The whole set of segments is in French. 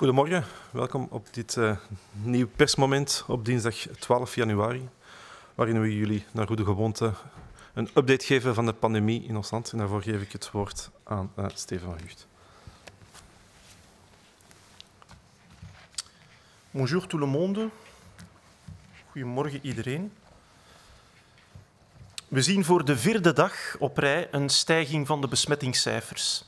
Goedemorgen, welkom op dit eh, nieuw persmoment op dinsdag 12 januari, waarin we jullie naar goede gewoonte een update geven van de pandemie in ons land. En daarvoor geef ik het woord aan uh, eh, Steven van Gucht. Bonjour tout le monde. Goedemorgen iedereen. We zien voor de vierde dag op rij een stijging van de besmettingscijfers.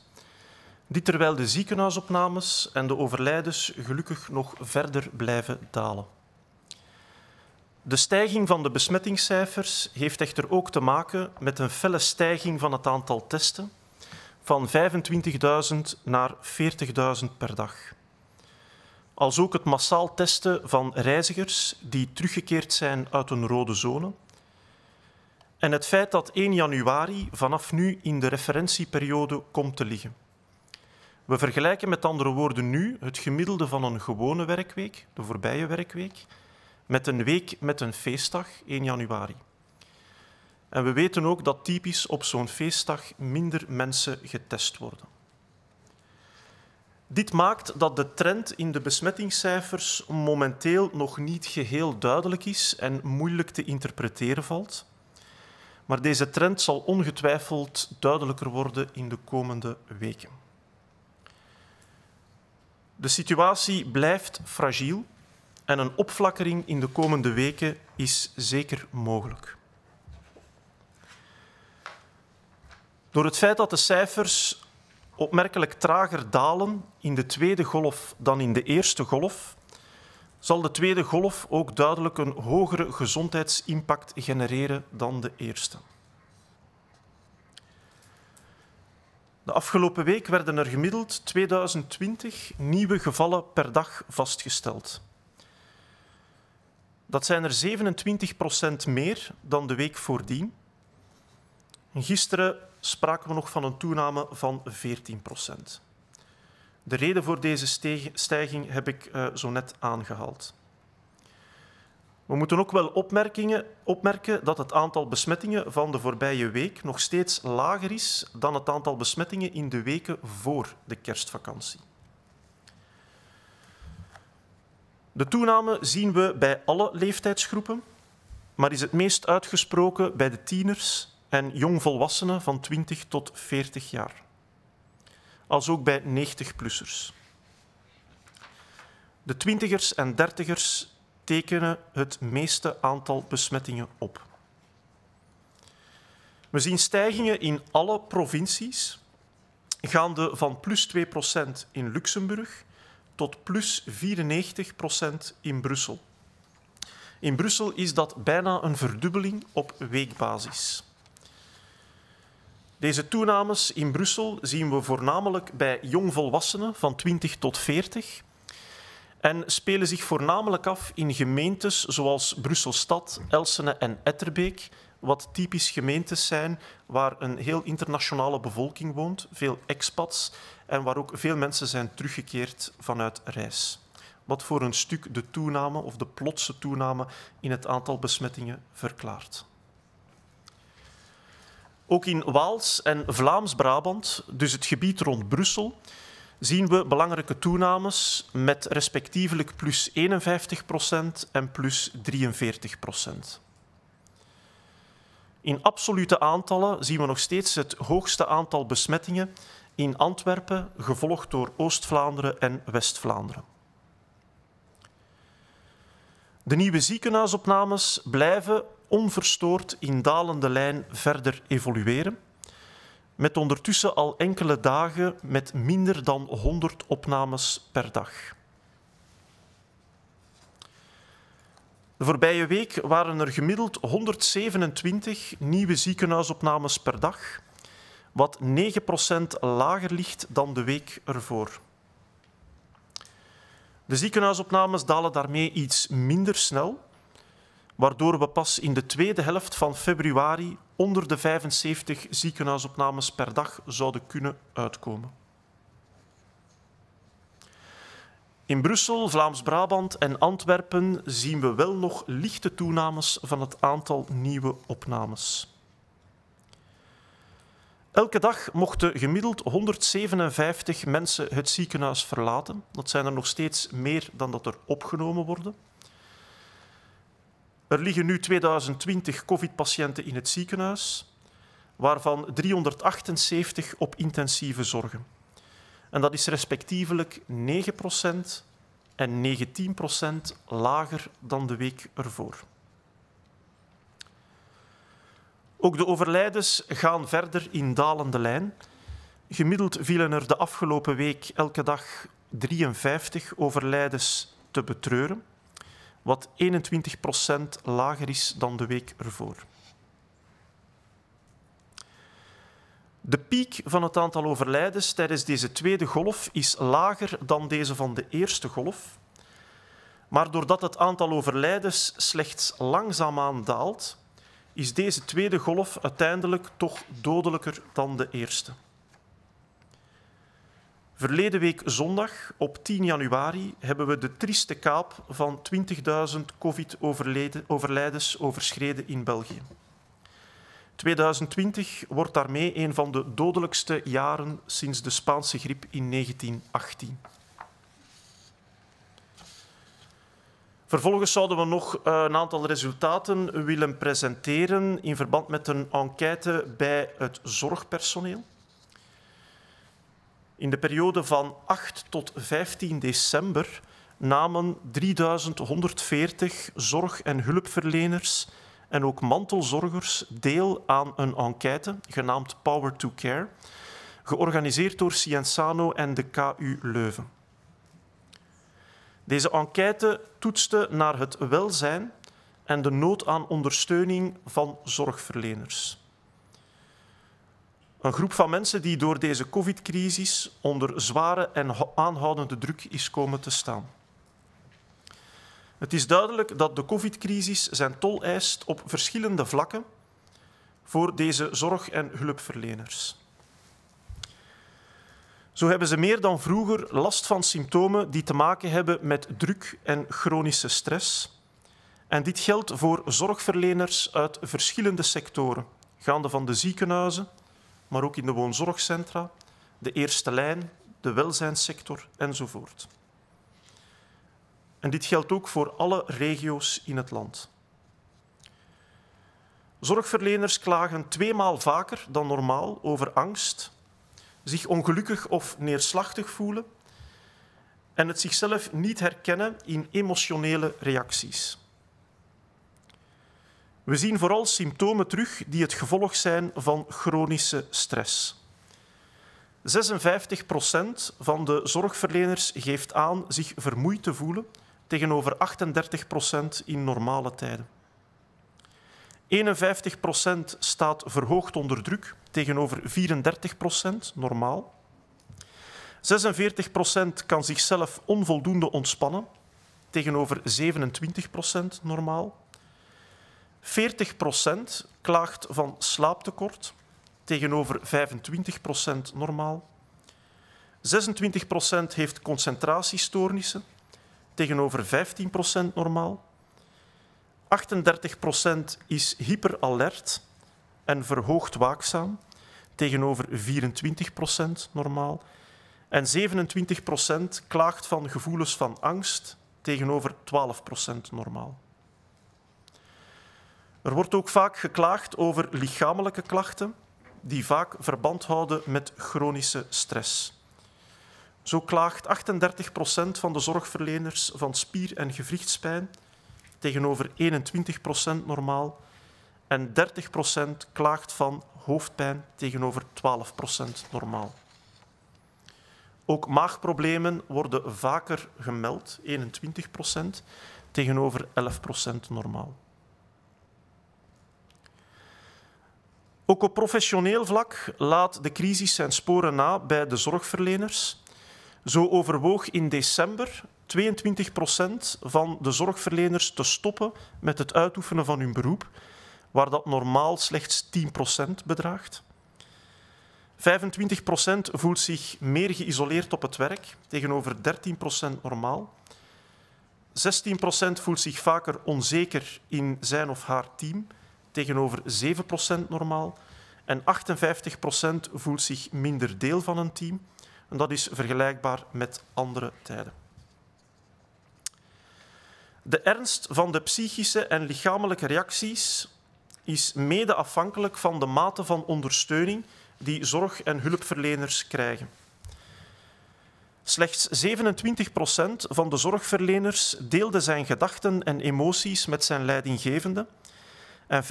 Dit terwijl de ziekenhuisopnames en de overlijdens gelukkig nog verder blijven dalen. De stijging van de besmettingscijfers heeft echter ook te maken met een felle stijging van het aantal testen van 25.000 naar 40.000 per dag. Als ook het massaal testen van reizigers die teruggekeerd zijn uit een rode zone. En het feit dat 1 januari vanaf nu in de referentieperiode komt te liggen. We vergelijken met andere woorden nu het gemiddelde van een gewone werkweek, de voorbije werkweek, met een week met een feestdag, 1 januari. En we weten ook dat typisch op zo'n feestdag minder mensen getest worden. Dit maakt dat de trend in de besmettingscijfers momenteel nog niet geheel duidelijk is en moeilijk te interpreteren valt. Maar deze trend zal ongetwijfeld duidelijker worden in de komende weken. De situatie blijft fragiel en een opflakkering in de komende weken is zeker mogelijk. Door het feit dat de cijfers opmerkelijk trager dalen in de tweede golf dan in de eerste golf, zal de tweede golf ook duidelijk een hogere gezondheidsimpact genereren dan de eerste. De afgelopen week werden er gemiddeld 2020 nieuwe gevallen per dag vastgesteld. Dat zijn er 27 procent meer dan de week voordien. gisteren spraken we nog van een toename van 14 procent. De reden voor deze stijging heb ik eh, zo net aangehaald. We moeten ook wel opmerken dat het aantal besmettingen van de voorbije week nog steeds lager is dan het aantal besmettingen in de weken voor de kerstvakantie. De toename zien we bij alle leeftijdsgroepen, maar is het meest uitgesproken bij de tieners en jongvolwassenen van 20 tot 40 jaar. Als ook bij 90-plussers. De twintigers en dertigers tekenen het meeste aantal besmettingen op. We zien stijgingen in alle provincies, gaande van plus 2% in Luxemburg tot plus 94% in Brussel. In Brussel is dat bijna een verdubbeling op weekbasis. Deze toenames in Brussel zien we voornamelijk bij jongvolwassenen van 20 tot 40 en spelen zich voornamelijk af in gemeentes zoals Brusselstad, Elsene en Etterbeek, wat typisch gemeentes zijn waar een heel internationale bevolking woont, veel expats en waar ook veel mensen zijn teruggekeerd vanuit reis. Wat voor een stuk de toename of de plotse toename in het aantal besmettingen verklaart. Ook in Waals en Vlaams-Brabant, dus het gebied rond Brussel, zien we belangrijke toenames met respectievelijk plus 51 procent en plus 43 procent. In absolute aantallen zien we nog steeds het hoogste aantal besmettingen in Antwerpen, gevolgd door Oost-Vlaanderen en West-Vlaanderen. De nieuwe ziekenhuisopnames blijven onverstoord in dalende lijn verder evolueren met ondertussen al enkele dagen met minder dan 100 opnames per dag. De voorbije week waren er gemiddeld 127 nieuwe ziekenhuisopnames per dag, wat 9% lager ligt dan de week ervoor. De ziekenhuisopnames dalen daarmee iets minder snel, waardoor we pas in de tweede helft van februari onder de 75 ziekenhuisopnames per dag zouden kunnen uitkomen. In Brussel, Vlaams-Brabant en Antwerpen zien we wel nog lichte toenames van het aantal nieuwe opnames. Elke dag mochten gemiddeld 157 mensen het ziekenhuis verlaten. Dat zijn er nog steeds meer dan dat er opgenomen worden. Er liggen nu 2020 COVID-patiënten in het ziekenhuis, waarvan 378 op intensieve zorgen. En dat is respectievelijk 9% en 19% lager dan de week ervoor. Ook de overlijdens gaan verder in dalende lijn. Gemiddeld vielen er de afgelopen week elke dag 53 overlijdens te betreuren wat 21% lager is dan de week ervoor. De piek van het aantal overlijdens tijdens deze tweede golf is lager dan deze van de eerste golf. Maar doordat het aantal overlijdens slechts langzaamaan daalt, is deze tweede golf uiteindelijk toch dodelijker dan de eerste. Verleden week zondag, op 10 januari, hebben we de trieste kaap van 20.000 COVID-overlijdens overschreden in België. 2020 wordt daarmee een van de dodelijkste jaren sinds de Spaanse griep in 1918. Vervolgens zouden we nog eh, een aantal resultaten willen presenteren in verband met een enquête bij het zorgpersoneel. In de periode van 8 tot 15 december namen 3140 zorg- en hulpverleners en ook mantelzorgers deel aan een enquête genaamd Power to Care, georganiseerd door Cienzano en de KU Leuven. Deze enquête toetste naar het welzijn en de nood aan ondersteuning van zorgverleners. Een groep van mensen die door deze covid-crisis onder zware en aanhoudende druk is komen te staan. Het is duidelijk dat de covid-crisis zijn tol eist op verschillende vlakken voor deze zorg- en hulpverleners. Zo hebben ze meer dan vroeger last van symptomen die te maken hebben met druk en chronische stress. En dit geldt voor zorgverleners uit verschillende sectoren, gaande van de ziekenhuizen maar ook in de woonzorgcentra, de eerste lijn, de welzijnssector enzovoort. En dit geldt ook voor alle regio's in het land. Zorgverleners klagen tweemaal vaker dan normaal over angst, zich ongelukkig of neerslachtig voelen en het zichzelf niet herkennen in emotionele reacties. We zien vooral symptomen terug die het gevolg zijn van chronische stress. 56% van de zorgverleners geeft aan zich vermoeid te voelen, tegenover 38% in normale tijden. 51% staat verhoogd onder druk, tegenover 34% normaal. 46% kan zichzelf onvoldoende ontspannen, tegenover 27% normaal. 40% klaagt van slaaptekort tegenover 25% normaal. 26% heeft concentratiestoornissen tegenover 15% normaal. 38% is hyperalert en verhoogd waakzaam tegenover 24% normaal. En 27% klaagt van gevoelens van angst tegenover 12% normaal. Er wordt ook vaak geklaagd over lichamelijke klachten die vaak verband houden met chronische stress. Zo klaagt 38% van de zorgverleners van spier- en gewrichtspijn tegenover 21% normaal en 30% klaagt van hoofdpijn tegenover 12% normaal. Ook maagproblemen worden vaker gemeld, 21% tegenover 11% normaal. Ook op professioneel vlak laat de crisis zijn sporen na bij de zorgverleners. Zo overwoog in december 22% van de zorgverleners te stoppen met het uitoefenen van hun beroep, waar dat normaal slechts 10% bedraagt. 25% voelt zich meer geïsoleerd op het werk, tegenover 13% normaal. 16% voelt zich vaker onzeker in zijn of haar team tegenover 7% normaal. En 58% voelt zich minder deel van een team. En dat is vergelijkbaar met andere tijden. De ernst van de psychische en lichamelijke reacties is mede afhankelijk van de mate van ondersteuning die zorg- en hulpverleners krijgen. Slechts 27% van de zorgverleners deelde zijn gedachten en emoties met zijn leidinggevende en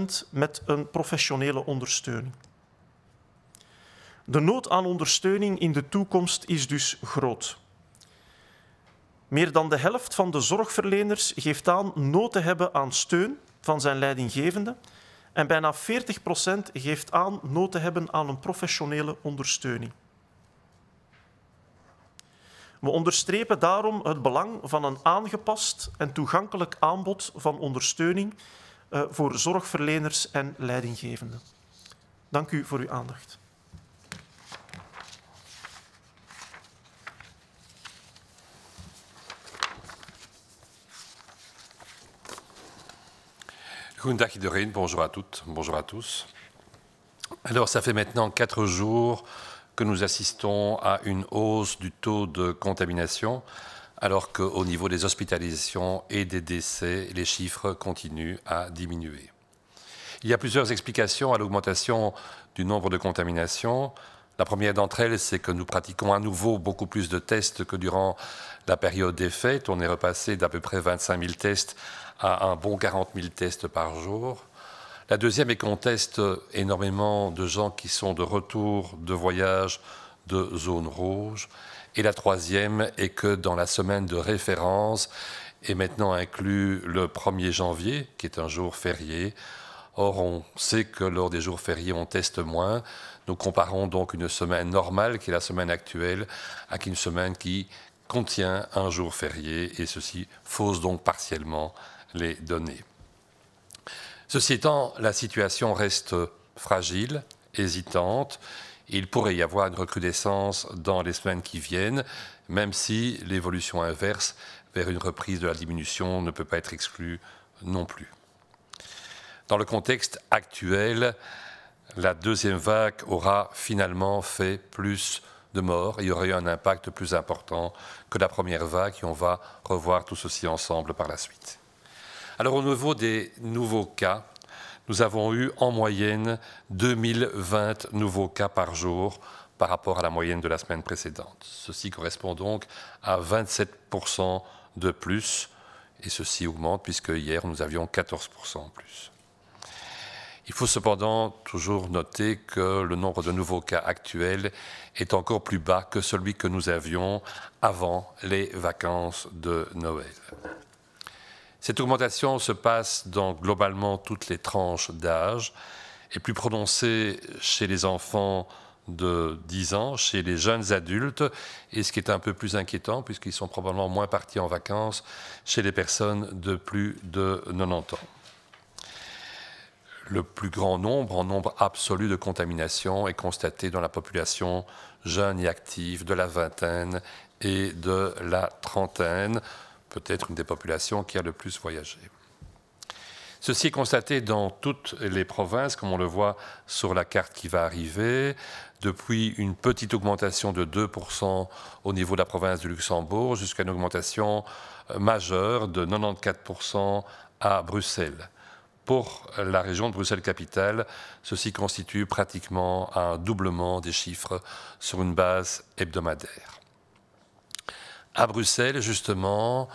15% met een professionele ondersteuning. De nood aan ondersteuning in de toekomst is dus groot. Meer dan de helft van de zorgverleners geeft aan nood te hebben aan steun van zijn leidinggevende en bijna 40% geeft aan nood te hebben aan een professionele ondersteuning. We onderstrepen daarom het belang van een aangepast en toegankelijk aanbod van ondersteuning eh, voor zorgverleners en leidinggevenden. Dank u voor uw aandacht. Goedendag iedereen, bonjour à toutes, bonjour à tous. Alors, ça fait maintenant quatre jours que nous assistons à une hausse du taux de contamination. alors qu'au niveau des hospitalisations et des décès, les chiffres continuent à diminuer. Il y a plusieurs explications à l'augmentation du nombre de contaminations. La première d'entre elles, c'est que nous pratiquons à nouveau beaucoup plus de tests que durant la période des fêtes. On est repassé d'à peu près 25 000 tests à un bon 40 000 tests par jour. La deuxième est qu'on teste énormément de gens qui sont de retour de voyage de zone rouge. Et la troisième est que dans la semaine de référence est maintenant inclus le 1er janvier, qui est un jour férié. Or, on sait que lors des jours fériés, on teste moins. Nous comparons donc une semaine normale, qui est la semaine actuelle, à une semaine qui contient un jour férié, et ceci fausse donc partiellement les données. Ceci étant, la situation reste fragile, hésitante, il pourrait y avoir une recrudescence dans les semaines qui viennent, même si l'évolution inverse vers une reprise de la diminution ne peut pas être exclue non plus. Dans le contexte actuel, la deuxième vague aura finalement fait plus de morts et aurait eu un impact plus important que la première vague et on va revoir tout ceci ensemble par la suite. Alors au niveau des nouveaux cas, nous avons eu en moyenne 2020 nouveaux cas par jour par rapport à la moyenne de la semaine précédente. Ceci correspond donc à 27% de plus, et ceci augmente puisque hier nous avions 14% en plus. Il faut cependant toujours noter que le nombre de nouveaux cas actuels est encore plus bas que celui que nous avions avant les vacances de Noël. Cette augmentation se passe dans globalement toutes les tranches d'âge et plus prononcée chez les enfants de 10 ans, chez les jeunes adultes, et ce qui est un peu plus inquiétant puisqu'ils sont probablement moins partis en vacances chez les personnes de plus de 90 ans. Le plus grand nombre, en nombre absolu de contamination est constaté dans la population jeune et active de la vingtaine et de la trentaine peut-être une des populations qui a le plus voyagé. Ceci est constaté dans toutes les provinces, comme on le voit sur la carte qui va arriver, depuis une petite augmentation de 2% au niveau de la province du Luxembourg jusqu'à une augmentation euh, majeure de 94% à Bruxelles. Pour la région de Bruxelles-Capitale, ceci constitue pratiquement un doublement des chiffres sur une base hebdomadaire à Bruxelles, justement,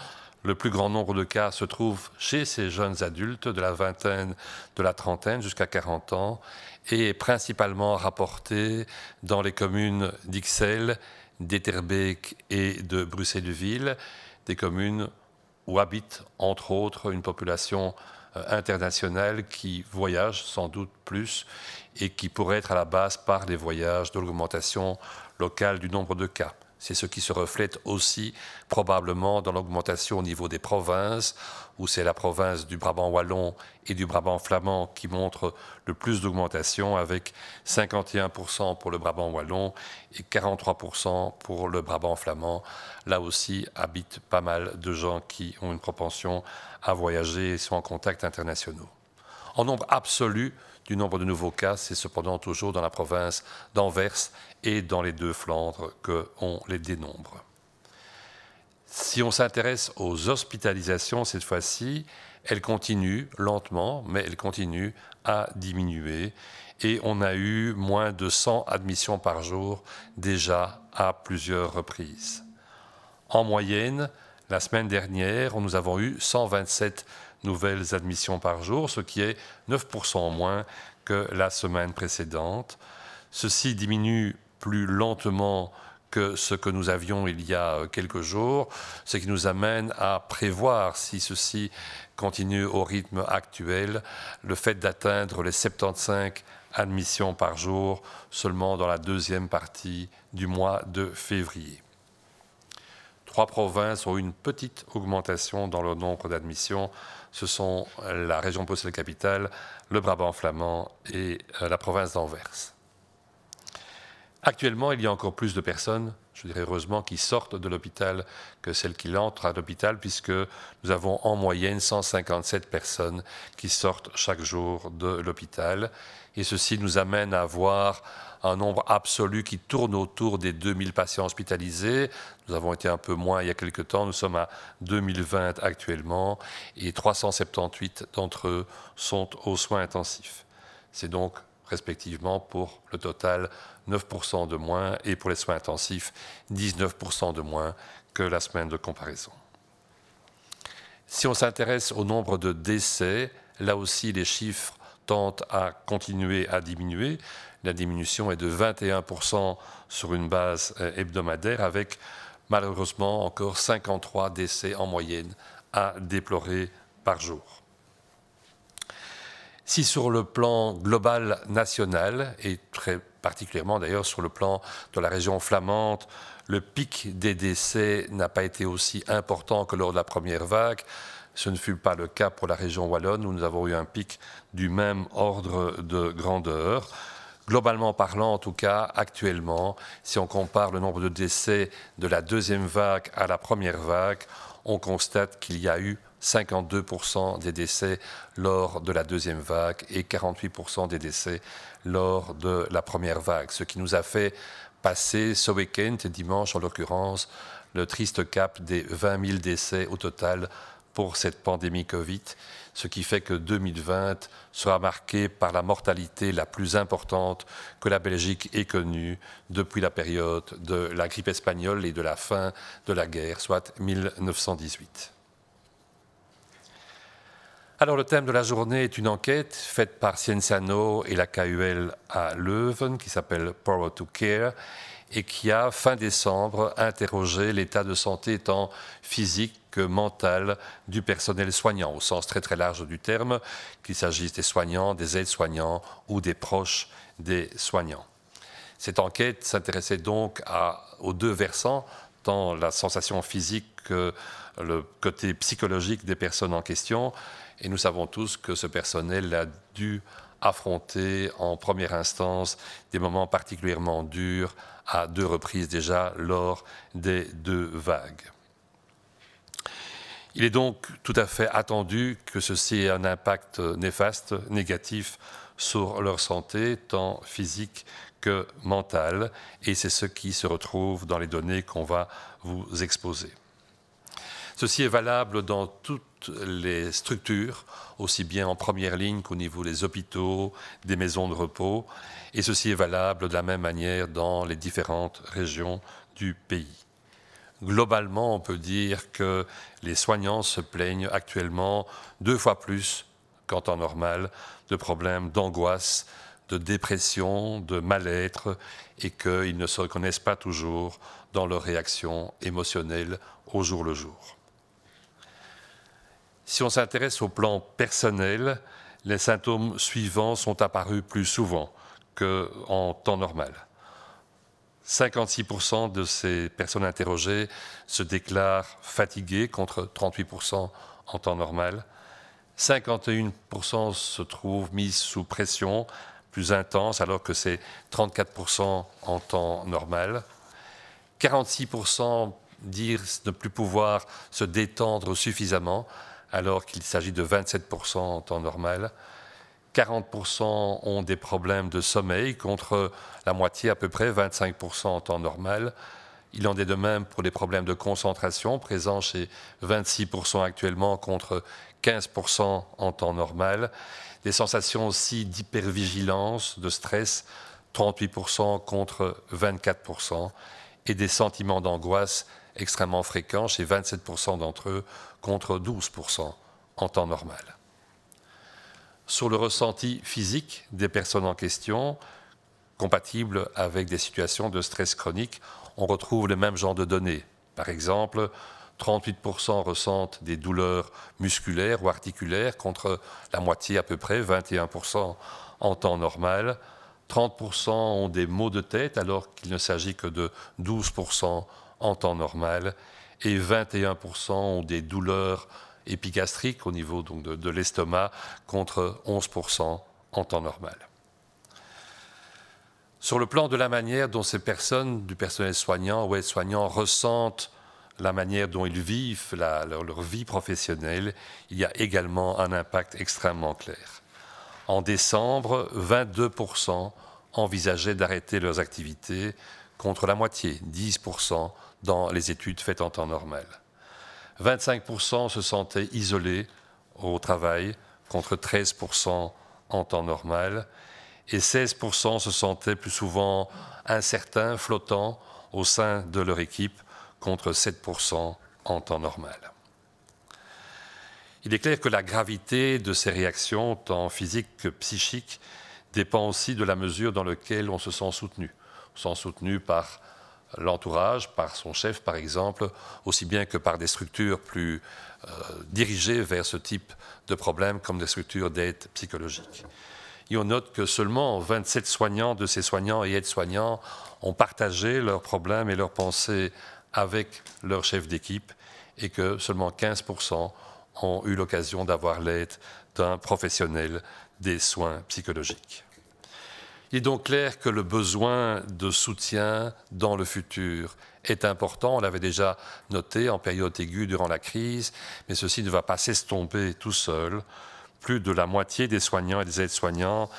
le plus grand nombre de cas se trouve chez ces jeunes adultes de la vingtaine, de la trentaine jusqu'à 40 ans et est principalement rapporté dans les communes d'Ixelles, d'Eterbeek et de Bruxelles-Ville, des communes où habite entre autres une population euh, internationale qui voyage sans doute plus et qui pourrait être à la base par les voyages de l'augmentation locale du nombre de cas. C'est ce qui se reflète aussi probablement dans l'augmentation au niveau des provinces, où c'est la province du Brabant wallon et du Brabant flamand qui montre le plus d'augmentation, avec 51% pour le Brabant wallon et 43% pour le Brabant flamand. Là aussi habitent pas mal de gens qui ont une propension à voyager et sont en contact internationaux. En nombre absolu, du nombre de nouveaux cas, c'est cependant toujours dans la province d'Anvers et dans les deux Flandres que on les dénombre. Si on s'intéresse aux hospitalisations cette fois-ci, elles continuent lentement, mais elles continuent à diminuer. Et on a eu moins de 100 admissions par jour déjà à plusieurs reprises. En moyenne, la semaine dernière, nous avons eu 127 nouvelles admissions par jour, ce qui est 9% moins que la semaine précédente. Ceci diminue plus lentement que ce que nous avions il y a euh, quelques jours, ce qui nous amène à prévoir, si ceci continue au rythme actuel, le fait d'atteindre les 75 admissions par jour seulement dans la deuxième partie du mois de février. Trois provinces ont une petite augmentation dans le nombre d'admissions ce sont euh, la région Bruxelles-Capitale, le Brabant flamand et euh, la province d'Anvers. Actuellement, il y a encore plus de personnes, je dirais heureusement, qui sortent de l'hôpital que celles qui entrent à l'hôpital, puisque nous avons en moyenne 157 personnes qui sortent chaque jour de l'hôpital. Et ceci nous amène à avoir un nombre absolu qui tourne autour des 2000 patients hospitalisés. Nous avons été un peu moins il y a quelques temps, nous sommes à 2020 actuellement, et 378 d'entre eux sont aux soins intensifs. C'est donc respectivement pour le total 9% de moins et pour les soins intensifs 19% de moins que la semaine de comparaison. Si on s'intéresse au nombre de décès, là aussi les chiffres tentent à continuer à diminuer. La diminution est de 21% sur une base euh, hebdomadaire, avec malheureusement encore 53 décès en moyenne à déplorer par jour. Si sur le plan global national, et très particulièrement d'ailleurs sur le plan de la région flamande, le pic des décès n'a pas été aussi important que lors de la première vague, ce ne fut pas le cas pour la région wallonne où nous avons eu un pic du même ordre de grandeur globalement parlant, en tout cas, actuellement, si on compare le nombre de décès de la deuxième vague à la première vague, on constate qu'il y a eu 52% des décès lors de la deuxième vague et 48% des décès lors de la première vague, ce qui nous a fait passer ce week-end dimanche en l'occurrence le triste cap des 20 000 décès au total pour cette pandémie Covid, ce qui fait que 2020 sera marqué par la mortalité la plus importante que la Belgique ait connue depuis la période de la grippe espagnole et de la fin de la guerre, soit 1918. Alors le thème de la journée est une enquête faite par Cienciano et la KUL à Leuven qui s'appelle Power to Care et qui a, fin décembre, interrogé l'état de santé tant physique que mental du personnel soignant, au sens très très large du terme, qu'il s'agisse des soignants, des aides-soignants ou des proches des soignants. Cette enquête s'intéressait donc aux deux versants, tant la sensation physique que le côté psychologique des personnes en question, et nous savons tous que ce personnel a dû affronter en première instance des moments particulièrement durs à deux reprises déjà lors des deux vagues. Il est donc tout à fait attendu que ceci ait un impact néfaste, négatif sur leur santé, tant physique que mentale, et c'est ce qui se retrouve dans les données qu'on va vous exposer. Ceci est valable dans toutes les structures, aussi bien en première ligne qu'au niveau des hôpitaux, des maisons de repos. Et ceci est valable de la même manière dans les différentes régions du pays. Globalement, on peut dire que les soignants se plaignent actuellement deux fois plus qu'en temps normal de problèmes d'angoisse, de dépression, de mal-être, et qu'ils ne se reconnaissent pas toujours dans leurs réactions émotionnelles au jour le jour. Si on s'intéresse au plan personnel, les symptômes suivants sont apparus plus souvent qu'en temps normal. 56% de ces personnes interrogées se déclarent fatiguées contre 38% en temps normal. 51% se trouvent mises sous pression plus intense alors que c'est 34% en temps normal. 46% disent ne plus pouvoir se détendre suffisamment alors qu'il s'agit de 27% en temps normal. 40% ont des problèmes de sommeil contre la moitié à peu près, 25% en temps normal. Il en est de même pour les problèmes de concentration, présents chez 26% actuellement contre 15% en temps normal. Des sensations aussi d'hypervigilance, de stress, 38% contre 24%, et des sentiments d'angoisse extrêmement fréquents chez 27% d'entre eux contre 12 en temps normal. Sur le ressenti physique des personnes en question, compatible avec des situations de stress chronique, on retrouve les mêmes genres de données. Par exemple, 38% ressentent des douleurs musculaires ou articulaires contre la moitié à peu près, 21% en temps normal. 30% ont des maux de tête alors qu'il ne s'agit que de 12% en temps normal et 21% ont des douleurs épigastriques au niveau donc, de, l'estomac contre 11% en temps normal. Sur le plan de la manière dont ces personnes, du personnel soignant ou aide-soignant, ressentent la manière dont ils vivent leur, leur, vie professionnelle, il y a également un impact extrêmement clair. En décembre, 22% envisageaient d'arrêter leurs activités contre la moitié, 10%, dans les études faites en temps normal. 25% se sentaient isolés au travail contre 13% en temps normal et 16% se sentaient plus souvent incertains, flottants au sein de leur équipe contre 7% en temps normal. Il est clair que la gravité de ces réactions, tant physiques que psychiques, dépend aussi de la mesure dans laquelle on se sent soutenu. On se sent soutenu par l'entourage par son chef, par exemple, aussi bien que par des structures plus euh, dirigées vers ce type de problème, comme des structures d'aide psychologique. Et on note que seulement 27 soignants de ces soignants et aides-soignants ont partagé leurs problèmes et leurs pensées avec leur chef d'équipe et que seulement 15% ont eu l'occasion d'avoir l'aide d'un professionnel des soins psychologiques. Il est donc clair que le besoin de soutien dans le futur est important. On l'avait déjà noté en période aiguë durant la crise, mais ceci ne va pas s'estomper tout seul. Plus de la moitié des soignants et des aides-soignants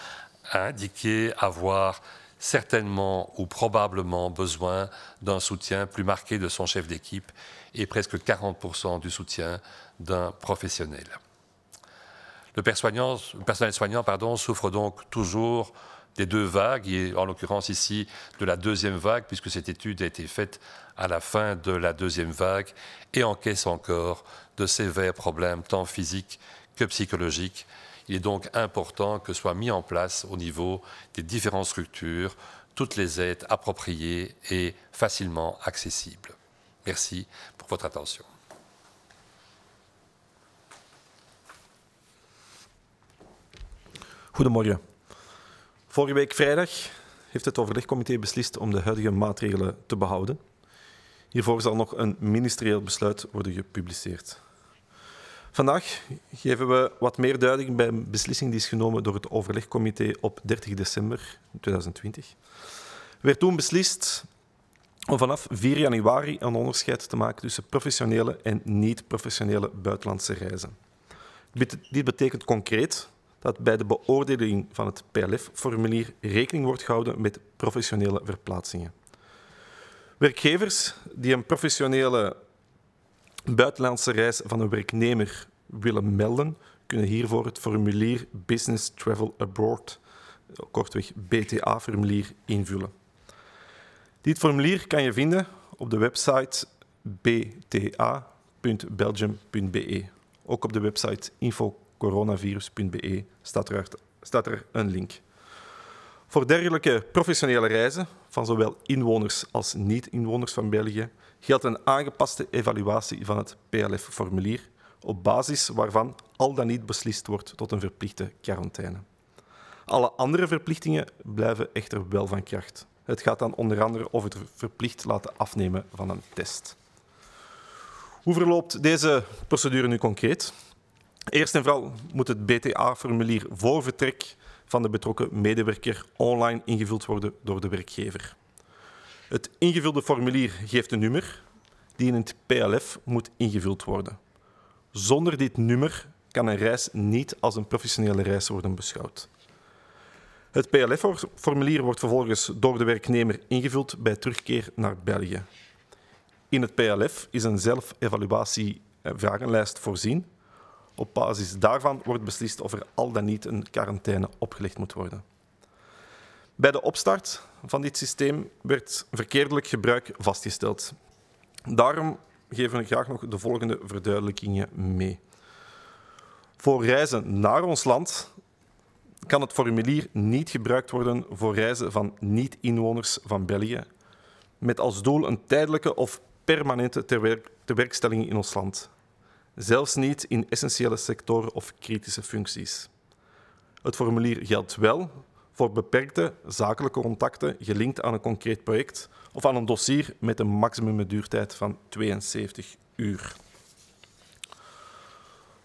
a indiqué avoir certainement ou probablement besoin d'un soutien plus marqué de son chef d'équipe et presque 40% du soutien d'un professionnel. Le, personnel soignant souffre donc toujours des deux vagues, et en l'occurrence ici de la deuxième vague, puisque cette étude a été faite à la fin de la deuxième vague et encaisse encore de sévères problèmes tant physiques que psychologiques. Il est donc important que soient mis en place au niveau des différentes structures toutes les aides appropriées et facilement accessibles. Merci pour votre attention. Vorige week vrijdag heeft het overlegcomité beslist om de huidige maatregelen te behouden. Hiervoor zal nog een ministerieel besluit worden gepubliceerd. Vandaag geven we wat meer duiding bij een beslissing die is genomen door het overlegcomité op 30 december 2020. Werd toen beslist om vanaf 4 januari een onderscheid te maken tussen professionele en niet-professionele buitenlandse reizen. Dit betekent concreet dat bij de beoordeling van het PLF-formulier rekening wordt gehouden met professionele verplaatsingen. Werkgevers die een professionele buitenlandse reis van een werknemer willen melden, kunnen hiervoor het formulier Business Travel Abroad, kortweg BTA-formulier, invullen. Dit formulier kan je vinden op de website bta.belgium.be, ook op de website info coronavirus.be staat, staat er een link. Voor dergelijke professionele reizen van zowel inwoners als niet-inwoners van België geldt een aangepaste evaluatie van het PLF-formulier, op basis waarvan al dan niet beslist wordt tot een verplichte quarantaine. Alle andere verplichtingen blijven echter wel van kracht. Het gaat dan onder andere over het verplicht laten afnemen van een test. Hoe verloopt deze procedure nu concreet? Eerst en vooral moet het BTA-formulier voor vertrek van de betrokken medewerker online ingevuld worden door de werkgever. Het ingevulde formulier geeft een nummer die in het PLF moet ingevuld worden. Zonder dit nummer kan een reis niet als een professionele reis worden beschouwd. Het PLF-formulier wordt vervolgens door de werknemer ingevuld bij terugkeer naar België. In het PLF is een zelfevaluatie eh, vragenlijst voorzien op basis daarvan wordt beslist of er al dan niet een quarantaine opgelegd moet worden. Bij de opstart van dit systeem werd verkeerdelijk gebruik vastgesteld. Daarom geven we graag nog de volgende verduidelijkingen mee. Voor reizen naar ons land kan het formulier niet gebruikt worden voor reizen van niet-inwoners van België, met als doel een tijdelijke of permanente tewerkstelling in ons land zelfs niet in essentiële sectoren of kritische functies. Het formulier geldt wel voor beperkte zakelijke contacten gelinkt aan een concreet project of aan een dossier met een duurtijd van 72 uur.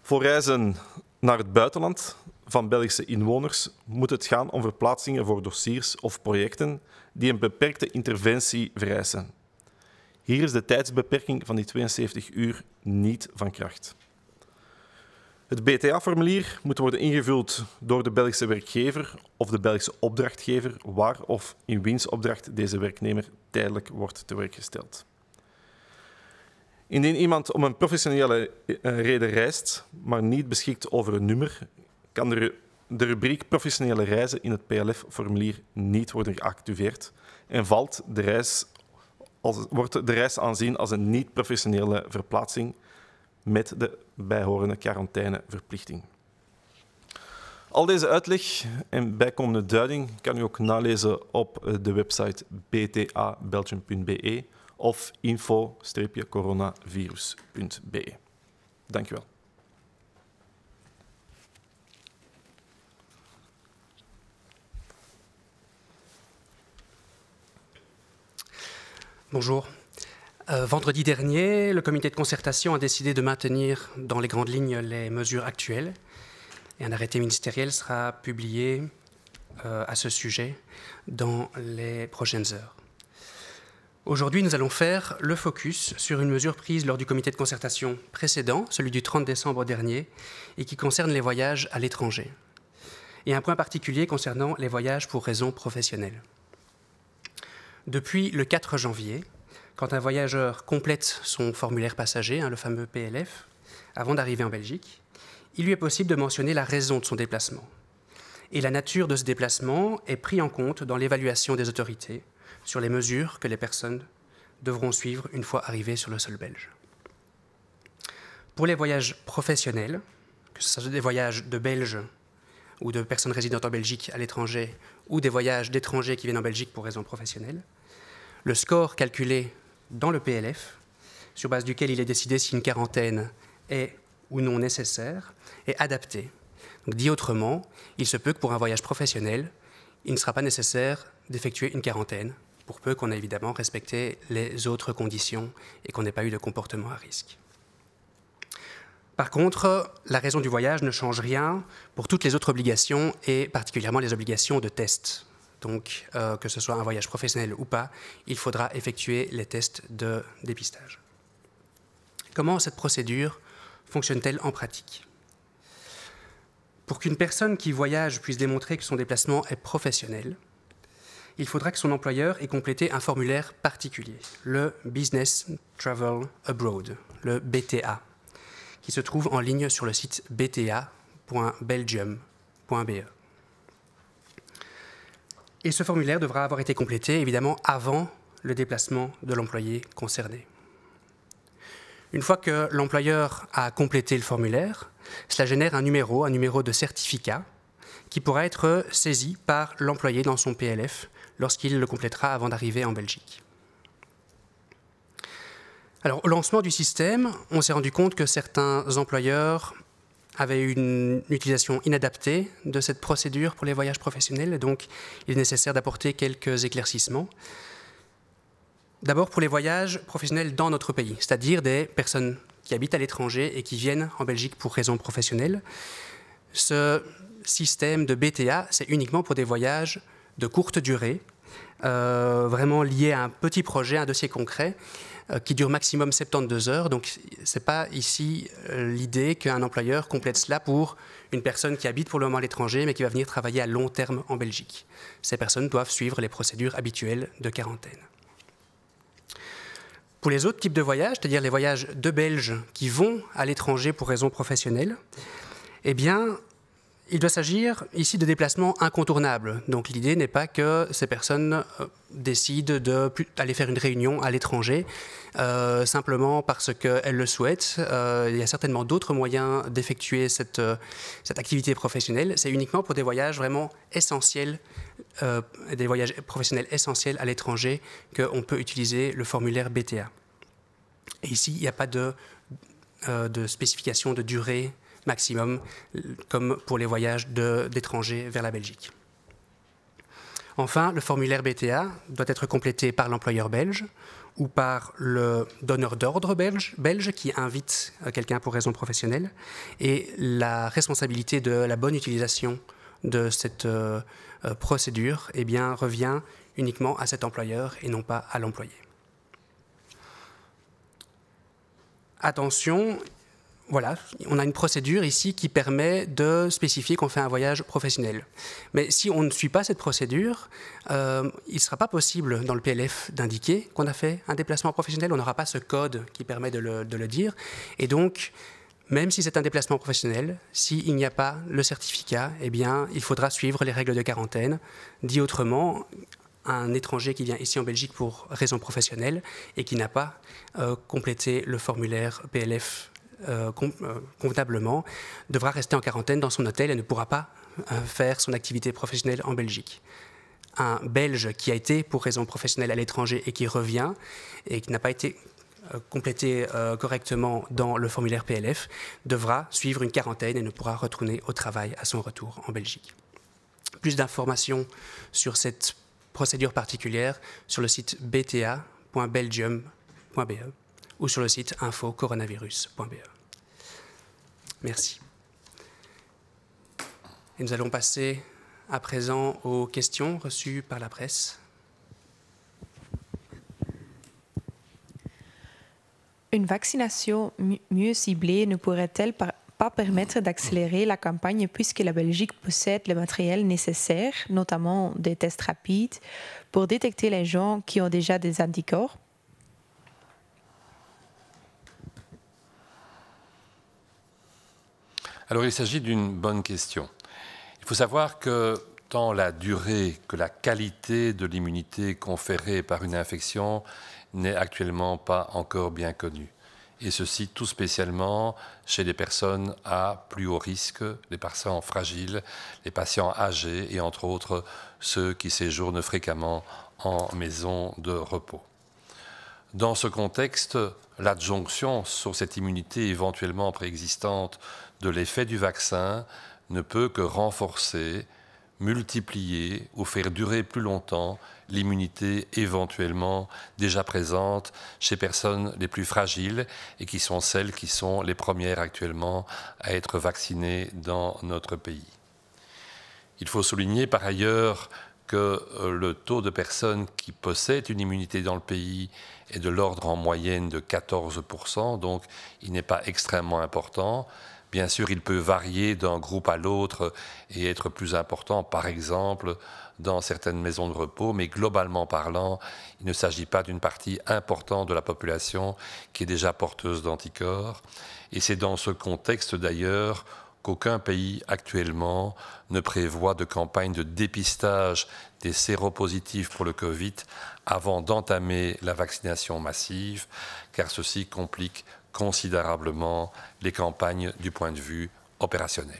Voor reizen naar het buitenland van Belgische inwoners moet het gaan om verplaatsingen voor dossiers of projecten die een beperkte interventie vereisen. Hier is de tijdsbeperking van die 72 uur niet van kracht. Het BTA-formulier moet worden ingevuld door de Belgische werkgever of de Belgische opdrachtgever waar of in wiens opdracht deze werknemer tijdelijk wordt te werk gesteld. Indien iemand om een professionele eh, reden reist, maar niet beschikt over een nummer, kan de, de rubriek professionele reizen in het PLF-formulier niet worden geactiveerd en valt de reis wordt de reis aanzien als een niet-professionele verplaatsing met de bijhorende quarantaineverplichting. Al deze uitleg en bijkomende duiding kan u ook nalezen op de website btabelgium.be of info-coronavirus.be. Dank u wel. Bonjour. Euh, vendredi dernier, le comité de concertation a décidé de maintenir dans les grandes lignes les mesures actuelles et un arrêté ministériel sera publié euh, à ce sujet dans les prochaines heures. Aujourd'hui, nous allons faire le focus sur une mesure prise lors du comité de concertation précédent, celui du 30 décembre dernier, et qui concerne les voyages à l'étranger. Et un point particulier concernant les voyages pour raisons professionnelles. Depuis le 4 janvier, quand un voyageur complète son formulaire passager, hein, le fameux PLF, avant d'arriver en Belgique, il lui est possible de mentionner la raison de son déplacement. Et la nature de ce déplacement est prise en compte dans l'évaluation des autorités sur les mesures que les personnes devront suivre une fois arrivées sur le sol belge. Pour les voyages professionnels, que ce soit des voyages de Belges ou de personnes résidentes en Belgique à l'étranger, ou des voyages d'étrangers qui viennent en Belgique pour raisons professionnelles, le score calculé dans le PLF, sur base duquel il est décidé si une quarantaine est ou non nécessaire, est adapté. dit autrement, il se peut que pour un voyage professionnel, il ne sera pas nécessaire d'effectuer une quarantaine, pour peu qu'on ait évidemment respecté les autres conditions et qu'on n'ait pas eu de comportement à risque. Par contre, la raison du voyage ne change rien pour toutes les autres obligations et particulièrement les obligations de test. Donc, euh, que ce soit un voyage professionnel ou pas, il faudra effectuer les tests de dépistage. Comment cette procédure fonctionne-t-elle en pratique Pour qu'une personne qui voyage puisse démontrer que son déplacement est professionnel, il faudra que son employeur ait complété un formulaire particulier, le Business Travel Abroad, le BTA, qui se trouve en ligne sur le site bta.belgium.be. Et ce formulaire devra avoir été complété, évidemment, avant le déplacement de l'employé concerné. Une fois que l'employeur a complété le formulaire, cela génère un numéro, un numéro de certificat, qui pourra être saisi par l'employé dans son PLF lorsqu'il le complétera avant d'arriver en Belgique. Alors, au lancement du système, on s'est rendu compte que certains employeurs avait une utilisation inadaptée de cette procédure pour les voyages professionnels, donc il est nécessaire d'apporter quelques éclaircissements. D'abord pour les voyages professionnels dans notre pays, c'est-à-dire des personnes qui habitent à l'étranger et qui viennent en Belgique pour raisons professionnelles. Ce système de BTA, c'est uniquement pour des voyages de courte durée, euh, vraiment liés à un petit projet, à un dossier concret, euh, qui dure maximum 72 heures. Donc, ce n'est pas ici euh, l'idée qu'un employeur complète cela pour une personne qui habite pour le moment à l'étranger, mais qui va venir travailler à long terme en Belgique. Ces personnes doivent suivre les procédures habituelles de quarantaine. Pour les autres types de voyages, c'est-à-dire les voyages de Belges qui vont à l'étranger pour raisons professionnelles, eh bien, il doit s'agir ici de déplacements incontournables. Donc l'idée n'est pas que ces personnes euh, décident d'aller faire une réunion à l'étranger euh, simplement parce qu'elles le souhaitent. Euh, il y a certainement d'autres moyens d'effectuer cette, activité professionnelle. C'est uniquement pour des voyages vraiment essentiels, des voyages professionnels essentiels à l'étranger qu'on peut utiliser le formulaire BTA. ici, il n'y a pas de spécification de durée maximum, comme pour les voyages d'étrangers vers la Belgique. Enfin, le formulaire BTA doit être complété par l'employeur belge ou par le donneur d'ordre belge, belge, qui invite euh, quelqu'un pour raison professionnelle. Et la responsabilité de la bonne utilisation de cette euh, euh, procédure eh bien, revient uniquement à cet employeur et non pas à l'employé. Attention, voilà, on a une procédure ici qui permet de spécifier qu'on fait un voyage professionnel. Mais si on ne suit pas cette procédure, euh, il ne sera pas possible dans le PLF d'indiquer qu'on a fait un déplacement professionnel. On n'aura pas ce code qui permet de le, dire. Et donc, même si c'est un déplacement professionnel, s'il n'y a pas le certificat, eh bien, il faudra suivre les règles de quarantaine. Dit autrement, un étranger qui vient ici en Belgique pour raison professionnelle et qui n'a pas euh, complété le formulaire PLF euh, convenablement, euh, devra rester en quarantaine dans son hôtel et ne pourra pas euh, faire son activité professionnelle en Belgique. Un Belge qui a été pour raison professionnelle à l'étranger et qui revient et qui n'a pas été complété correctement dans le formulaire PLF devra suivre une quarantaine et ne pourra retourner au travail à son retour en Belgique. Plus d'informations sur cette procédure particulière sur le site bta.belgium.be ou sur le site infocoronavirus.be. Merci. Et nous allons passer à présent aux questions reçues par la presse. Une vaccination mieux ciblée ne pourrait-elle pas permettre d'accélérer la campagne puisque la Belgique possède le matériel nécessaire, notamment des tests rapides, pour détecter les gens qui ont déjà des anticorps Alors il s'agit d'une bonne question. Il faut savoir que tant la durée que la qualité de l'immunité conférée par une infection n'est actuellement pas encore bien connue. Et ceci tout spécialement chez les personnes à plus haut risque, les patients fragiles, les patients âgés et entre autres ceux qui séjournent fréquemment en maison de repos. Dans ce contexte, l'adjonction sur cette immunité éventuellement préexistante de l'effet du vaccin ne peut que renforcer, multiplier ou faire durer plus longtemps l'immunité éventuellement déjà présente chez personnes les plus fragiles et qui sont celles qui sont les premières actuellement à être vaccinées dans notre pays. Il faut souligner par ailleurs que euh, le taux de personnes qui possèdent une immunité dans le pays est de l'ordre en moyenne de 14%, donc il n'est pas extrêmement important. Bien sûr, il peut varier d'un groupe à l'autre et être plus important, par exemple, dans certaines maisons de repos, mais globalement parlant, il ne s'agit pas d'une partie importante de la population qui est déjà porteuse d'anticorps. Et c'est dans ce contexte, d'ailleurs, qu'aucun pays actuellement ne prévoit de campagne de dépistage des séropositifs pour le Covid avant d'entamer la vaccination massive, car ceci complique considérablement les campagnes du point de vue opérationnel.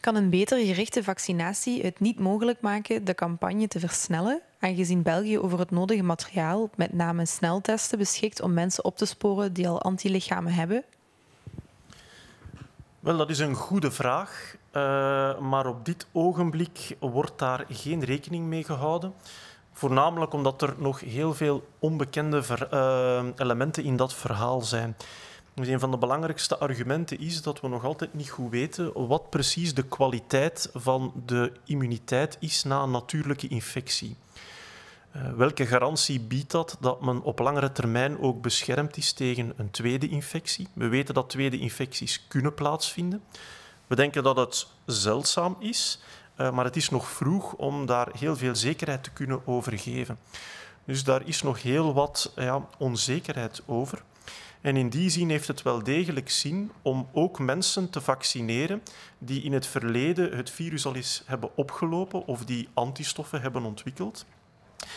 Kan een beter gerichte vaccinatie het niet mogelijk maken de campagne te versnellen, aangezien België over het nodige materiaal, met name sneltesten, beschikt om mensen op te sporen die al antilichamen hebben? Wel, dat is een goede vraag, eh, maar op dit ogenblik wordt daar geen rekening mee gehouden. Voornamelijk omdat er nog heel veel onbekende eh, elementen in dat verhaal zijn. Dus een van de belangrijkste argumenten is dat we nog altijd niet goed weten wat precies de kwaliteit van de immuniteit is na een natuurlijke infectie. Eh, welke garantie biedt dat dat men op langere termijn ook beschermd is tegen een tweede infectie? We weten dat tweede infecties kunnen plaatsvinden. We denken dat het zeldzaam is, eh, maar het is nog vroeg om daar heel veel zekerheid te kunnen over geven. Dus daar is nog heel wat ja, onzekerheid over. En in die zin heeft het wel degelijk zin om ook mensen te vaccineren die in het verleden het virus al eens hebben opgelopen of die antistoffen hebben ontwikkeld.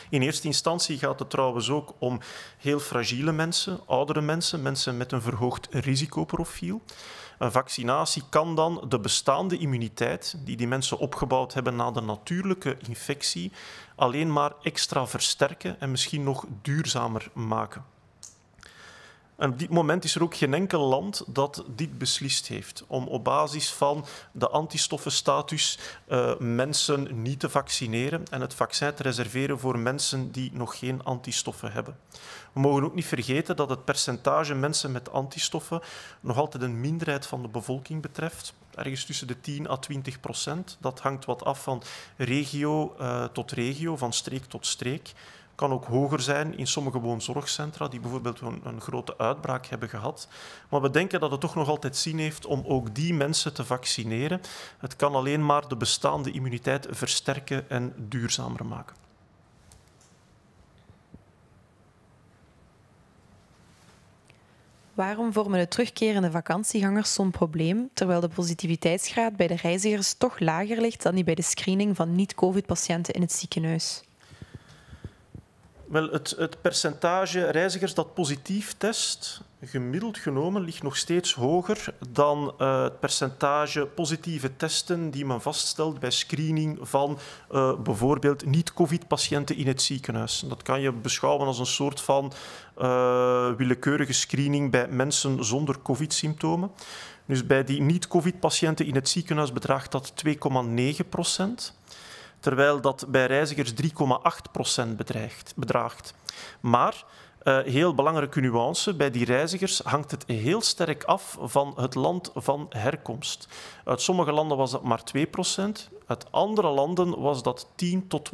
In eerste instantie gaat het trouwens ook om heel fragiele mensen, oudere mensen, mensen met een verhoogd risicoprofiel. Een vaccinatie kan dan de bestaande immuniteit die die mensen opgebouwd hebben na de natuurlijke infectie alleen maar extra versterken en misschien nog duurzamer maken op dit moment is er ook geen enkel land dat dit beslist heeft. Om op basis van de antistoffenstatus uh, mensen niet te vaccineren en het vaccin te reserveren voor mensen die nog geen antistoffen hebben. We mogen ook niet vergeten dat het percentage mensen met antistoffen nog altijd een minderheid van de bevolking betreft. Ergens tussen de 10 à 20 procent. Dat hangt wat af van regio eh, tot regio, van streek tot streek kan ook hoger zijn in sommige woonzorgcentra die bijvoorbeeld een, een, grote uitbraak hebben gehad. Maar we denken dat het toch nog altijd zin heeft om ook die mensen te vaccineren. Het kan alleen maar de bestaande immuniteit versterken en duurzamer maken. Waarom vormen de terugkerende vakantiegangers zo'n probleem, terwijl de positiviteitsgraad bij de reizigers toch lager ligt dan die bij de screening van niet-COVID-patiënten in het ziekenhuis? Wel, het, het percentage reizigers dat positief test, gemiddeld genomen, ligt nog steeds hoger dan eh, het percentage positieve testen die men vaststelt bij screening van eh, bijvoorbeeld niet-COVID-patiënten in het ziekenhuis. Dat kan je beschouwen als een soort van eh, willekeurige screening bij mensen zonder COVID-symptomen. Dus bij die niet-COVID-patiënten in het ziekenhuis bedraagt dat 2,9 procent terwijl dat bij reizigers 3,8% bedraagt. Maar uh, heel belangrijke nuance. Bij die reizigers hangt het heel sterk af van het land van herkomst. Uit sommige landen was dat maar 2%. Uit andere landen was dat 10 tot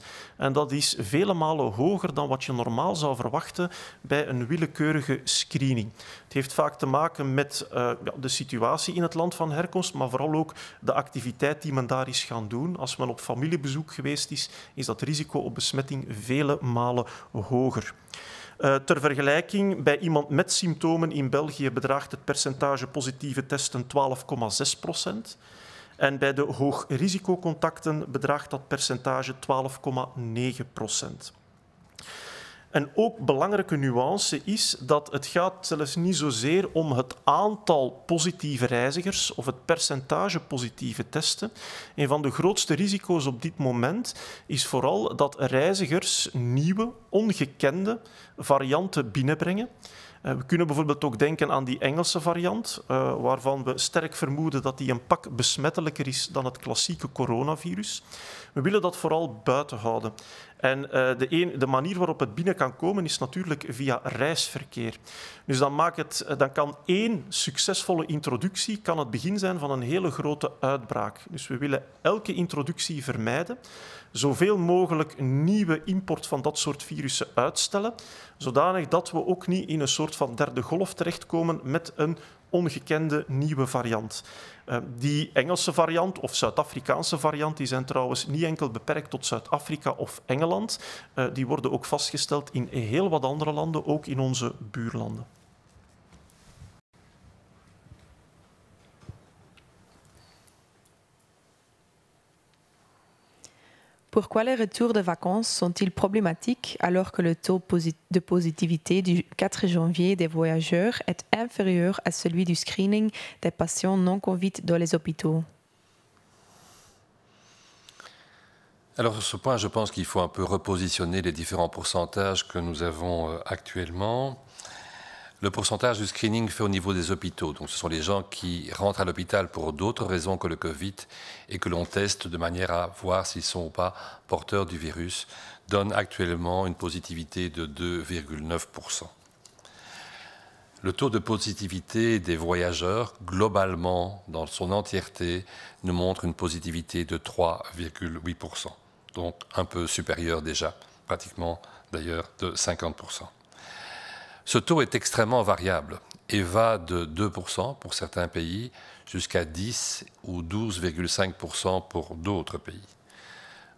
12,5%. En dat is vele malen hoger dan wat je normaal zou verwachten bij een willekeurige screening. Het heeft vaak te maken met eh, ja, de situatie in het land van herkomst, maar vooral ook de activiteit die men daar is gaan doen. Als men op familiebezoek geweest is, is dat risico op besmetting vele malen hoger. Eh, ter vergelijking, bij iemand met symptomen in België bedraagt het percentage positieve testen 12,6 procent. En bij de hoogrisicocontacten bedraagt dat percentage 12,9 procent. En ook belangrijke nuance is dat het gaat zelfs niet zozeer om het aantal positieve reizigers of het percentage positieve testen. Een van de grootste risico's op dit moment is vooral dat reizigers nieuwe, ongekende varianten binnenbrengen. Eh, we kunnen bijvoorbeeld ook denken aan die Engelse variant, eh, waarvan we sterk vermoeden dat die een pak besmettelijker is dan het klassieke coronavirus. We willen dat vooral buiten houden. En eh, de, een, de, manier waarop het binnen kan komen is natuurlijk via reisverkeer. Dus dan, maakt het, dan kan één succesvolle introductie kan het begin zijn van een hele grote uitbraak. Dus we willen elke introductie vermijden zoveel mogelijk nieuwe import van dat soort virussen uitstellen, zodanig dat we ook niet in een soort van derde golf terechtkomen met een ongekende nieuwe variant. Eh, die Engelse variant of Zuid-Afrikaanse variant die zijn trouwens niet enkel beperkt tot Zuid-Afrika of Engeland. Eh, die worden ook vastgesteld in heel wat andere landen, ook in onze buurlanden. Pourquoi les retours de vacances sont-ils problématiques alors que le taux de positivité du 4 janvier des voyageurs est inférieur à celui du screening des patients non Covid dans les hôpitaux Alors sur ce point, je pense qu'il faut un peu repositionner les différents pourcentages que nous avons euh, actuellement le pourcentage du screening fait au niveau des hôpitaux. Donc, ce sont les gens qui rentrent à l'hôpital pour d'autres raisons que le Covid et que l'on teste de manière à voir s'ils sont ou pas porteurs du virus, donne actuellement une positivité de 2,9%. Le taux de positivité des voyageurs, globalement, dans son entièreté, nous montre une positivité de 3,8%, donc un peu supérieur déjà, pratiquement d'ailleurs de 50%. Ce taux est extrêmement variable et va de 2% pour certains pays jusqu'à 10 ou 12,5% pour d'autres pays.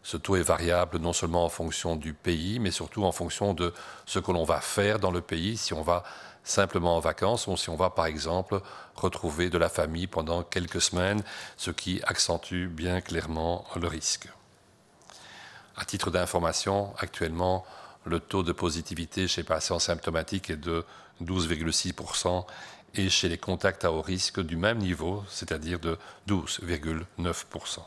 Ce taux est variable non seulement en fonction du pays, mais surtout en fonction de ce que l'on va faire dans le pays, si on va simplement en vacances ou si on va par exemple retrouver de la famille pendant quelques semaines, ce qui accentue bien clairement le risque. À titre d'information, actuellement, le taux de positivité chez les patients symptomatiques est de 12,6% et chez les contacts à haut risque du même niveau, c'est-à-dire de 12,9%.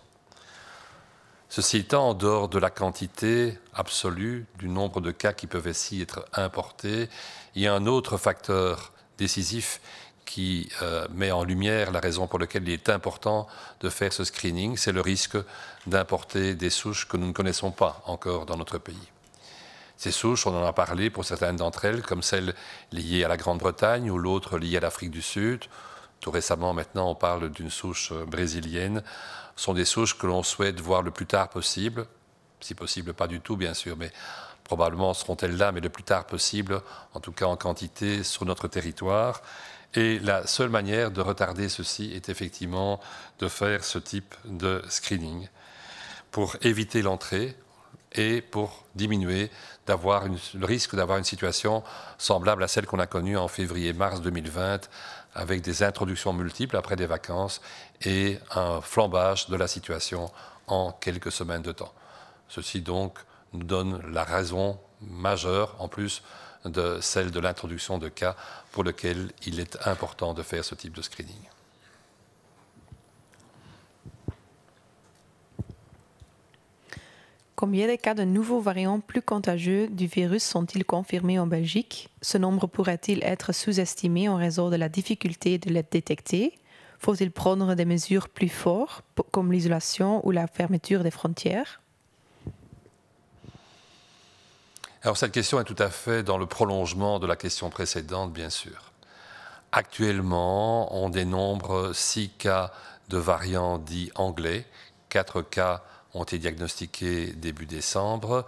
Ceci étant, en dehors de la quantité absolue du nombre de cas qui peuvent ainsi être importés, il y a un autre facteur décisif qui euh, met en lumière la raison pour laquelle il est important de faire ce screening, c'est le risque d'importer des souches que nous ne connaissons pas encore dans notre pays. Ces souches, on en a parlé pour certaines d'entre elles, comme celles liées à la Grande-Bretagne ou l'autre liée à l'Afrique du Sud. Tout récemment, maintenant, on parle d'une souche brésilienne. Ce sont des souches que l'on souhaite voir le plus tard possible, si possible pas du tout, bien sûr, mais probablement seront-elles là, mais le plus tard possible, en tout cas en quantité, sur notre territoire. Et la seule manière de retarder ceci est effectivement de faire ce type de screening. Pour éviter l'entrée, et pour diminuer le risque d'avoir une situation semblable à celle qu'on a connue en février-mars 2020 avec des introductions multiples après des vacances et un flambage de la situation en quelques semaines de temps. Ceci donc nous donne la raison majeure en plus de celle de l'introduction de cas pour lequel il est important de faire ce type de screening. Combien de cas de nouveaux variants plus contagieux du virus sont-ils confirmés en Belgique Ce nombre pourrait-il être sous-estimé en raison de la difficulté de les détecter Faut-il prendre des mesures plus fortes, comme l'isolation ou la fermeture des frontières Alors cette question est tout à fait dans le prolongement de la question précédente, bien sûr. Actuellement, on dénombre 6 cas de variants dits anglais, 4 cas ont été diagnostiqués début décembre.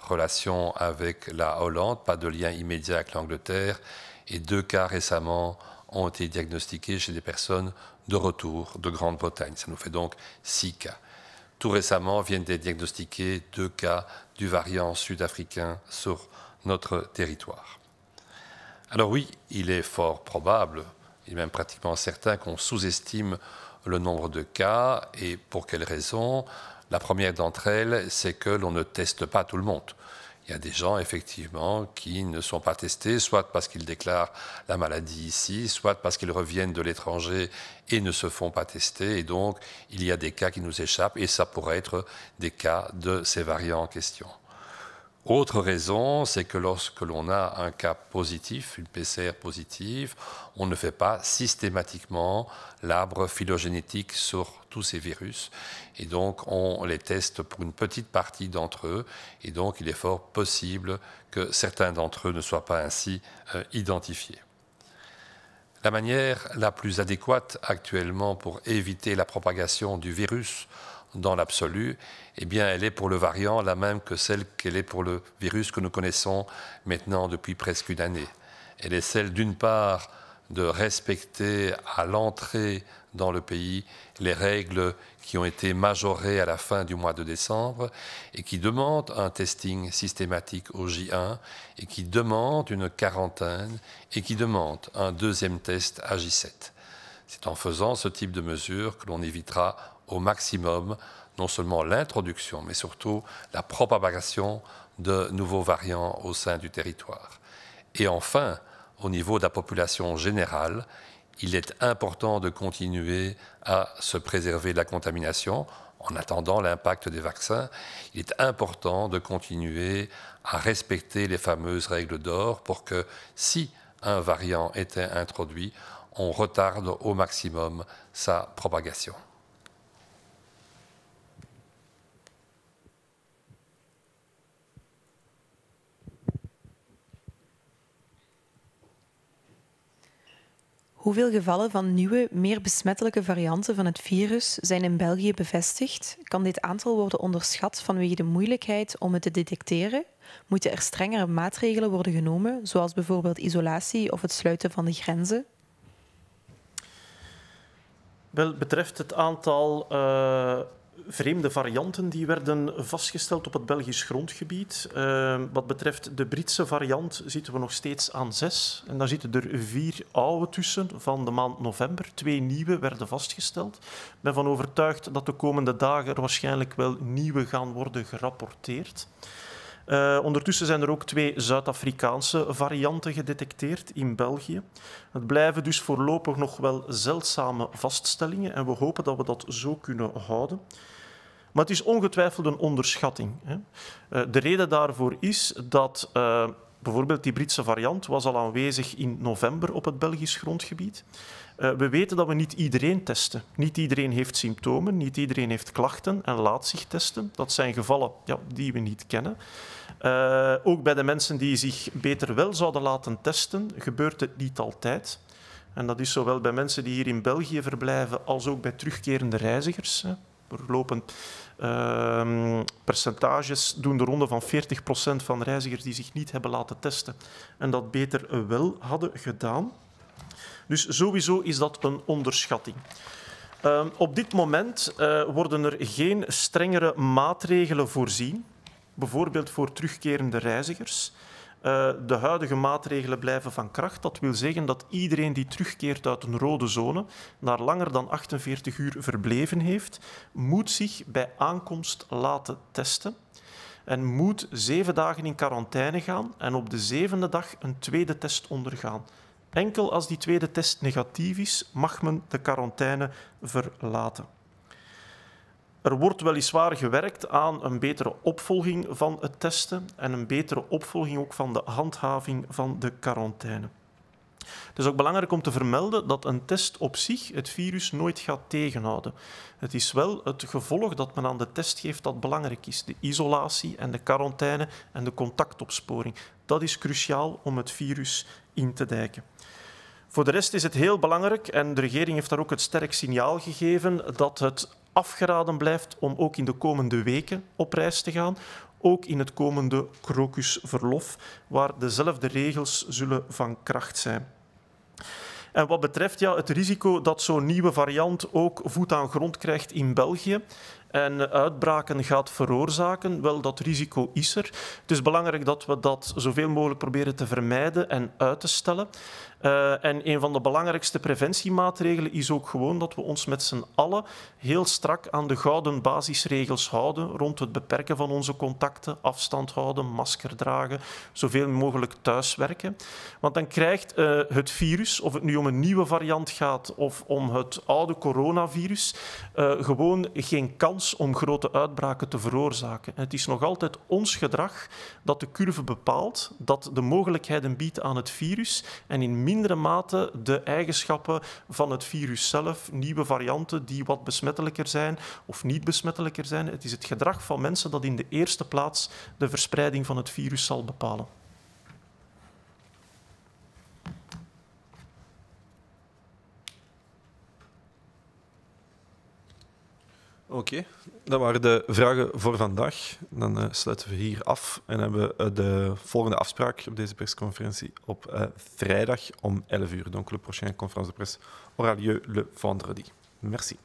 Relation avec la Hollande, pas de lien immédiat avec l'Angleterre. Et deux cas récemment ont été diagnostiqués chez des personnes de retour de Grande-Bretagne. Ça nous fait donc six cas. Tout récemment viennent d'être diagnostiqués deux cas du variant sud-africain sur notre territoire. Alors oui, il est fort probable, et même pratiquement certain, qu'on sous-estime le nombre de cas et pour quelles raisons. La première d'entre elles, c'est que l'on ne teste pas tout le monde. Il y a des gens, effectivement, qui ne sont pas testés, soit parce qu'ils déclarent la maladie ici, soit parce qu'ils reviennent de l'étranger et ne se font pas tester. Et donc, il y a des cas qui nous échappent, et ça pourrait être des cas de ces variants en question. Autre raison, c'est que lorsque l'on a un cas positif, une PCR positive, on ne fait pas systématiquement l'arbre phylogénétique sur tous ces virus. Et donc, on les teste pour une petite partie d'entre eux. Et donc, il est fort possible que certains d'entre eux ne soient pas ainsi euh, identifiés. La manière la plus adéquate actuellement pour éviter la propagation du virus dans l'absolu eh bien, elle est pour le variant la même que celle qu'elle est pour le virus que nous connaissons maintenant depuis presque une année. Elle est celle, d'une part, de respecter à l'entrée dans le pays les règles qui ont été majorées à la fin du mois de décembre et qui demandent un testing systématique au J1 et qui demandent une quarantaine et qui demandent un deuxième test à J7. C'est en faisant ce type de mesures que l'on évitera au maximum non seulement l'introduction, mais surtout la propagation de nouveaux variants au sein du territoire. Et enfin, au niveau de la population générale, il est important de continuer à se préserver de la contamination en attendant l'impact des vaccins. Il est important de continuer à respecter les fameuses règles d'or pour que si un variant était introduit, on retarde au maximum sa propagation. Hoeveel gevallen van nieuwe, meer besmettelijke varianten van het virus zijn in België bevestigd? Kan dit aantal worden onderschat vanwege de moeilijkheid om het te detecteren? Moeten er strengere maatregelen worden genomen, zoals bijvoorbeeld isolatie of het sluiten van de grenzen? Wel, betreft het aantal eh, vreemde varianten die werden vastgesteld op het Belgisch grondgebied. Ehm, wat betreft de Britse variant zitten we nog steeds aan zes. En daar zitten er vier oude tussen van de maand november. Twee nieuwe werden vastgesteld. Ik ben van overtuigd dat de komende dagen er waarschijnlijk wel nieuwe gaan worden gerapporteerd. Eh, ondertussen zijn er ook twee Zuid-Afrikaanse varianten gedetecteerd in België. Het blijven dus voorlopig nog wel zeldzame vaststellingen en we hopen dat we dat zo kunnen houden. Maar het is ongetwijfeld een onderschatting. Hè. Eh, de reden daarvoor is dat eh, bijvoorbeeld die Britse variant was al aanwezig in november op het Belgisch grondgebied. Eh, we weten dat we niet iedereen testen. Niet iedereen heeft symptomen, niet iedereen heeft klachten en laat zich testen. Dat zijn gevallen ja, die we niet kennen. ook bij de mensen die zich beter wel zouden laten testen, gebeurt het niet altijd. En dat is zowel bij mensen die hier in België verblijven als ook bij terugkerende reizigers doorlopen. Ehm, percentages doen de ronde van 40% van reizigers die zich niet hebben laten testen en dat beter wel hadden gedaan. Dus sowieso is dat een onderschatting. Ehm, op dit moment eh, worden er geen strengere maatregelen voorzien, bijvoorbeeld voor terugkerende reizigers. Eh, de huidige maatregelen blijven van kracht. Dat wil zeggen dat iedereen die terugkeert uit een rode zone, naar langer dan 48 uur verbleven heeft, moet zich bij aankomst laten testen en moet zeven dagen in quarantaine gaan en op de zevende dag een tweede test ondergaan. Enkel als die tweede test negatief is, mag men de quarantaine verlaten. Er wordt weliswaar gewerkt aan een betere opvolging van het testen en een betere opvolging ook van de handhaving van de quarantaine. Het is ook belangrijk om te vermelden dat een test op zich het virus nooit gaat tegenhouden. Het is wel het gevolg dat men aan de test geeft dat belangrijk is. De isolatie en de quarantaine en de contactopsporing. Dat is cruciaal om het virus in te dijken. Voor de rest is het heel belangrijk, en de regering heeft daar ook het sterk signaal gegeven, dat het afgeraden blijft om ook in de komende weken op reis te gaan, ook in het komende crocusverlof, waar dezelfde regels zullen van kracht zijn. En wat betreft ja, het risico dat zo'n nieuwe variant ook voet aan grond krijgt in België, en uitbraken gaat veroorzaken. Wel, dat risico is er. Het is belangrijk dat we dat zoveel mogelijk proberen te vermijden en uit te stellen. Eh, en een van de belangrijkste preventiemaatregelen is ook gewoon dat we ons met z'n allen heel strak aan de gouden basisregels houden rond het beperken van onze contacten, afstand houden, masker dragen, zoveel mogelijk thuiswerken. Want dan krijgt eh, het virus, of het nu om een nieuwe variant gaat of om het oude coronavirus, eh, gewoon geen kans om grote uitbraken te veroorzaken. het is nog altijd ons gedrag dat de curve bepaalt, dat de mogelijkheden biedt aan het virus en in mindere mate de eigenschappen van het virus zelf, nieuwe varianten die wat besmettelijker zijn of niet besmettelijker zijn. Het is het gedrag van mensen dat in de eerste plaats de verspreiding van het virus zal bepalen. Oké, dat waren de vragen voor vandaag. Dan eh, sluiten we hier af en hebben we eh, de volgende afspraak op deze persconferentie op eh, vrijdag om 11 uur. Donc, le prochain conférence de presse aura lieu le vendredi. Merci.